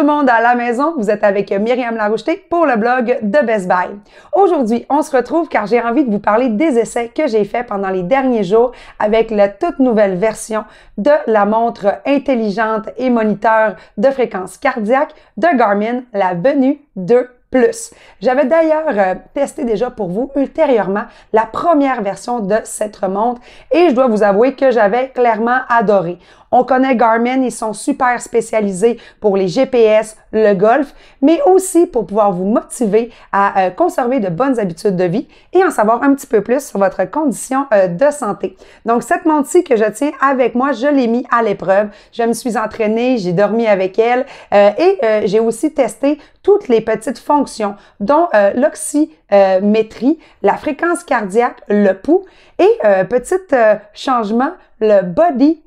tout le monde à la maison, vous êtes avec Myriam Laroucheté pour le blog de Best Buy. Aujourd'hui, on se retrouve car j'ai envie de vous parler des essais que j'ai faits pendant les derniers jours avec la toute nouvelle version de la montre intelligente et moniteur de fréquence cardiaque de Garmin, la Venue 2 plus. J'avais d'ailleurs euh, testé déjà pour vous ultérieurement la première version de cette montre et je dois vous avouer que j'avais clairement adoré. On connaît Garmin, ils sont super spécialisés pour les GPS, le golf, mais aussi pour pouvoir vous motiver à euh, conserver de bonnes habitudes de vie et en savoir un petit peu plus sur votre condition euh, de santé. Donc cette montre-ci que je tiens avec moi, je l'ai mis à l'épreuve. Je me suis entraînée, j'ai dormi avec elle euh, et j'ai aussi testé toutes les petites fonctions, dont l'oxymétrie, la fréquence cardiaque, le pouls et petit changement, le body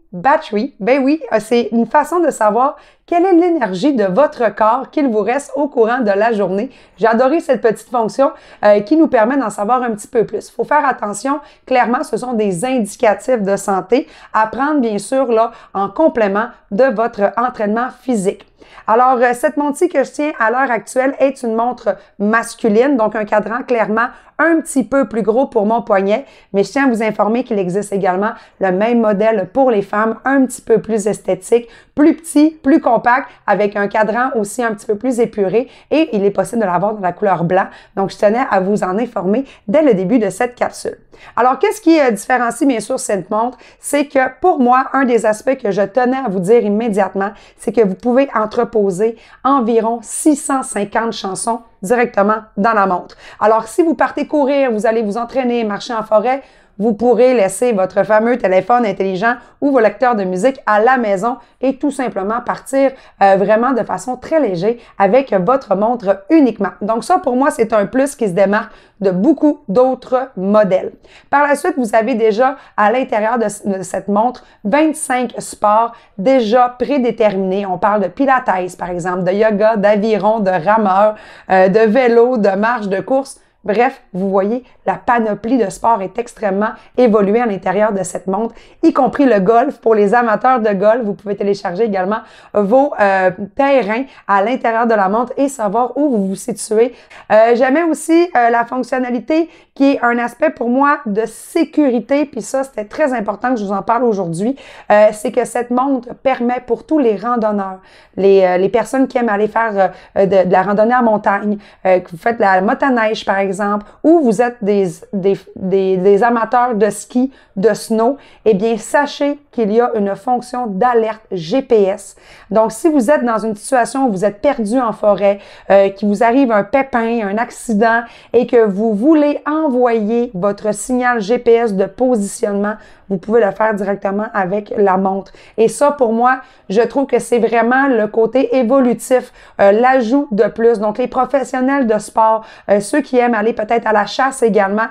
oui, ben oui, euh, c'est une façon de savoir quelle est l'énergie de votre corps qu'il vous reste au courant de la journée? J'ai adoré cette petite fonction euh, qui nous permet d'en savoir un petit peu plus. Il faut faire attention. Clairement, ce sont des indicatifs de santé à prendre, bien sûr, là, en complément de votre entraînement physique. Alors, euh, cette montre que je tiens à l'heure actuelle est une montre masculine, donc un cadran clairement un petit peu plus gros pour mon poignet, mais je tiens à vous informer qu'il existe également le même modèle pour les femmes, un petit peu plus esthétique, plus petit, plus compact avec un cadran aussi un petit peu plus épuré et il est possible de l'avoir dans la couleur blanc. Donc, je tenais à vous en informer dès le début de cette capsule. Alors, qu'est-ce qui euh, différencie bien sûr cette montre? C'est que pour moi, un des aspects que je tenais à vous dire immédiatement, c'est que vous pouvez entreposer environ 650 chansons directement dans la montre. Alors, si vous partez courir, vous allez vous entraîner, marcher en forêt, vous pourrez laisser votre fameux téléphone intelligent ou vos lecteurs de musique à la maison et tout simplement partir euh, vraiment de façon très léger avec votre montre uniquement. Donc ça, pour moi, c'est un plus qui se démarque de beaucoup d'autres modèles. Par la suite, vous avez déjà à l'intérieur de, cette montre 25 sports déjà prédéterminés. On parle de pilates, par exemple, de yoga, d'aviron, de rameur, euh, de vélo, de marche, de course. Bref, vous voyez, la panoplie de sports est extrêmement évoluée à l'intérieur de cette montre, y compris le golf. Pour les amateurs de golf, vous pouvez télécharger également vos euh, terrains à l'intérieur de la montre et savoir où vous vous situez. Euh, J'aimais aussi euh, la fonctionnalité qui est un aspect pour moi de sécurité, puis ça, c'était très important que je vous en parle aujourd'hui. Euh, c'est que cette montre permet pour tous les randonneurs, les, personnes qui aiment aller faire de, de, la randonnée en montagne, que vous faites la motoneige par exemple, exemple, ou vous êtes des, amateurs de ski, de snow, eh bien, sachez qu'il y a une fonction d'alerte GPS. Donc, si vous êtes dans une situation où vous êtes perdu en forêt, euh, qu'il vous arrive un pépin, un accident, et que vous voulez envoyer votre signal GPS de positionnement vous pouvez le faire directement avec la montre. Et ça, pour moi, je trouve que c'est vraiment le côté évolutif, euh, l'ajout de plus. Donc, les professionnels de sport, euh, ceux qui aiment aller peut-être à la chasse également,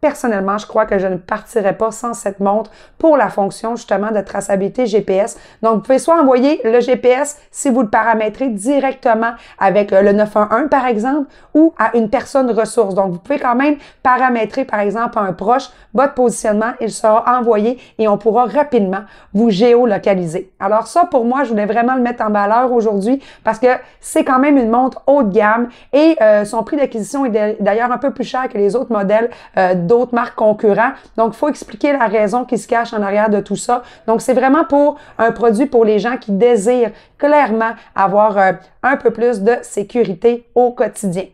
personnellement, je crois que je ne partirai pas sans cette montre pour la fonction justement de traçabilité GPS. Donc, vous pouvez soit envoyer le GPS si vous le paramétrez directement avec euh, le 911 par exemple ou à une personne ressource. Donc, vous pouvez quand même paramétrer par exemple à un proche votre positionnement, il sera envoyé et on pourra rapidement vous géolocaliser. Alors ça, pour moi, je voulais vraiment le mettre en valeur aujourd'hui parce que c'est quand même une montre haut de gamme et euh, son prix d'acquisition est d'ailleurs un peu plus cher que les autres modèles euh, d'autres marques concurrents. Donc, il faut expliquer la raison qui se cache en arrière de tout ça. Donc, c'est vraiment pour un produit pour les gens qui désirent clairement avoir euh, un peu plus de sécurité au quotidien.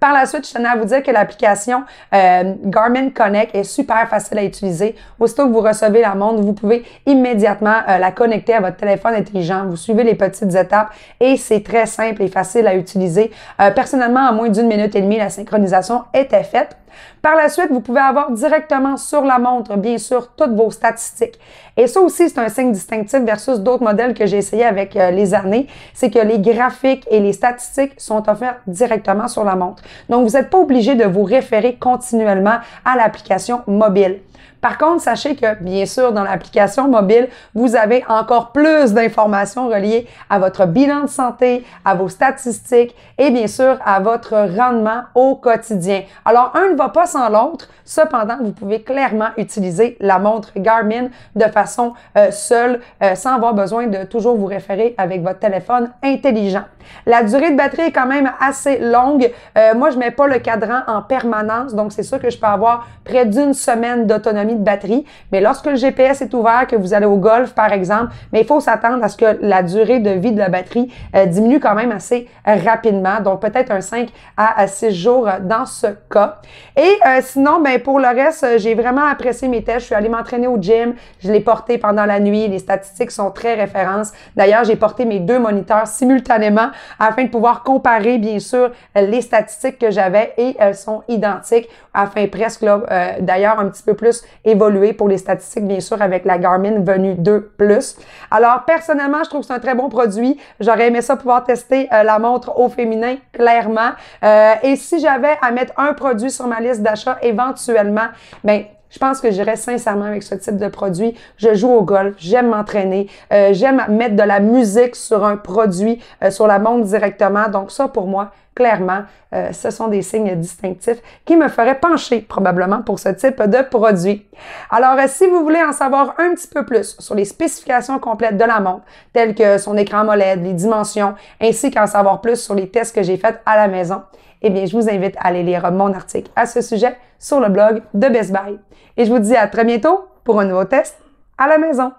Par la suite, je tenais à vous dire que l'application euh, Garmin Connect est super facile à utiliser. Aussitôt que vous recevez la montre, vous pouvez immédiatement euh, la connecter à votre téléphone intelligent. Vous suivez les petites étapes et c'est très simple et facile à utiliser. personnellement, en moins d'une minute et demie, la synchronisation était faite. Par la suite, vous pouvez avoir directement sur la montre, bien sûr, toutes vos statistiques. Et ça aussi, c'est un signe distinctif versus d'autres modèles que j'ai essayé avec euh, les années, c'est que les graphiques et les statistiques sont offerts directement sur la montre. Donc, vous n'êtes pas obligé de vous référer continuellement à l'application mobile. Par contre, sachez que, bien sûr, dans l'application mobile, vous avez encore plus d'informations reliées à votre bilan de santé, à vos statistiques et bien sûr à votre rendement au quotidien. Alors, un ne va pas sans l'autre. Cependant, vous pouvez clairement utiliser la montre Garmin de façon euh, seule, euh, sans avoir besoin de toujours vous référer avec votre téléphone intelligent. La durée de batterie est quand même assez longue. Euh, moi, je mets pas le cadran en permanence, donc c'est sûr que je peux avoir près d'une semaine d'autonomie de batterie. Mais lorsque le GPS est ouvert, que vous allez au golf, par exemple, mais il faut s'attendre à ce que la durée de vie de la batterie euh, diminue quand même assez euh, rapidement. Donc, peut-être un 5 à 6 jours euh, dans ce cas. Et sinon, ben, pour le reste, j'ai vraiment apprécié mes tests. Je suis allée m'entraîner au gym. Je l'ai porté pendant la nuit. Les statistiques sont très références. D'ailleurs, j'ai porté mes deux moniteurs simultanément afin de pouvoir comparer, bien sûr, les statistiques que j'avais et elles sont identiques afin presque, d'ailleurs, un petit peu plus évoluer pour les statistiques, bien sûr, avec la Garmin Venue 2 Plus. Alors, personnellement, je trouve que c'est un très bon produit. J'aurais aimé ça pouvoir tester euh, la montre au féminin, clairement. Euh, et si j'avais à mettre un produit sur ma liste d'achat éventuellement, ben je pense que j'irai sincèrement avec ce type de produit. Je joue au golf, j'aime m'entraîner, euh, j'aime mettre de la musique sur un produit, euh, sur la montre directement. Donc ça, pour moi, clairement, euh, ce sont des signes distinctifs qui me feraient pencher probablement pour ce type de produit. Alors, si vous voulez en savoir un petit peu plus sur les spécifications complètes de la montre, telles que son écran AMOLED, les dimensions, ainsi qu'en savoir plus sur les tests que j'ai faits à la maison, eh bien, je vous invite à aller lire mon article à ce sujet sur le blog de Best Buy. Et je vous dis à très bientôt pour un nouveau test à la maison.